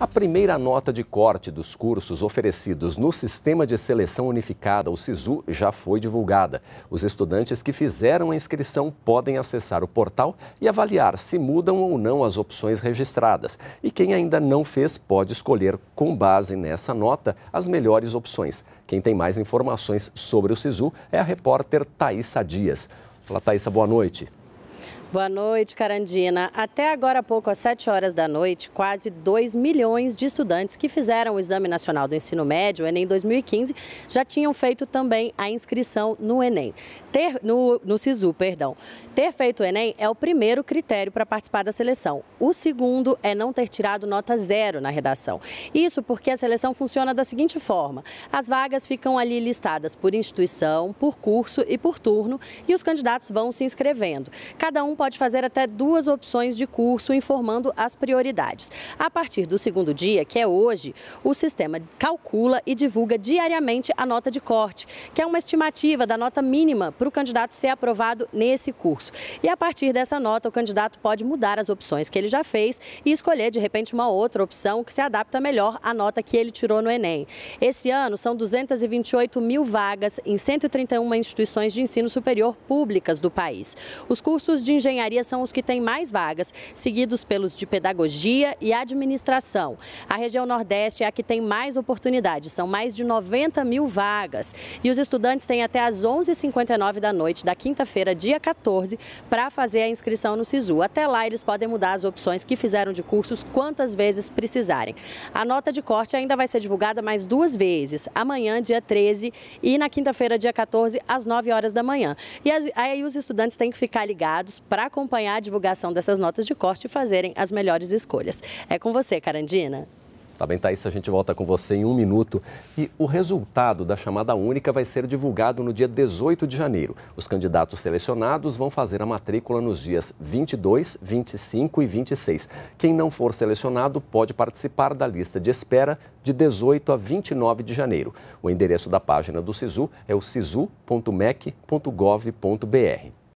A primeira nota de corte dos cursos oferecidos no Sistema de Seleção Unificada, o SISU, já foi divulgada. Os estudantes que fizeram a inscrição podem acessar o portal e avaliar se mudam ou não as opções registradas. E quem ainda não fez pode escolher, com base nessa nota, as melhores opções. Quem tem mais informações sobre o SISU é a repórter Thaisa Dias. Fala, Thaisa, boa noite. Boa noite, Carandina. Até agora há pouco, às 7 horas da noite, quase 2 milhões de estudantes que fizeram o Exame Nacional do Ensino Médio, o Enem 2015, já tinham feito também a inscrição no Enem. Ter, no, no SISU, perdão. Ter feito o Enem é o primeiro critério para participar da seleção. O segundo é não ter tirado nota zero na redação. Isso porque a seleção funciona da seguinte forma: as vagas ficam ali listadas por instituição, por curso e por turno, e os candidatos vão se inscrevendo. Cada um pode fazer até duas opções de curso, informando as prioridades. A partir do segundo dia, que é hoje, o sistema calcula e divulga diariamente a nota de corte, que é uma estimativa da nota mínima para o candidato ser aprovado nesse curso. E a partir dessa nota, o candidato pode mudar as opções que ele já fez e escolher, de repente, uma outra opção que se adapta melhor à nota que ele tirou no Enem. Esse ano, são 228 mil vagas em 131 instituições de ensino superior públicas do país. Os cursos de engenharia engenharia são os que têm mais vagas, seguidos pelos de pedagogia e administração. A região Nordeste é a que tem mais oportunidades, são mais de 90 mil vagas. E os estudantes têm até às 11h59 da noite da quinta-feira, dia 14, para fazer a inscrição no SISU. Até lá, eles podem mudar as opções que fizeram de cursos quantas vezes precisarem. A nota de corte ainda vai ser divulgada mais duas vezes, amanhã, dia 13, e na quinta-feira, dia 14, às 9 horas da manhã. E aí os estudantes têm que ficar ligados para para acompanhar a divulgação dessas notas de corte e fazerem as melhores escolhas. É com você, Carandina. Tá bem, Thaís, a gente volta com você em um minuto. E o resultado da chamada única vai ser divulgado no dia 18 de janeiro. Os candidatos selecionados vão fazer a matrícula nos dias 22, 25 e 26. Quem não for selecionado pode participar da lista de espera de 18 a 29 de janeiro. O endereço da página do SISU é o sisu.mec.gov.br.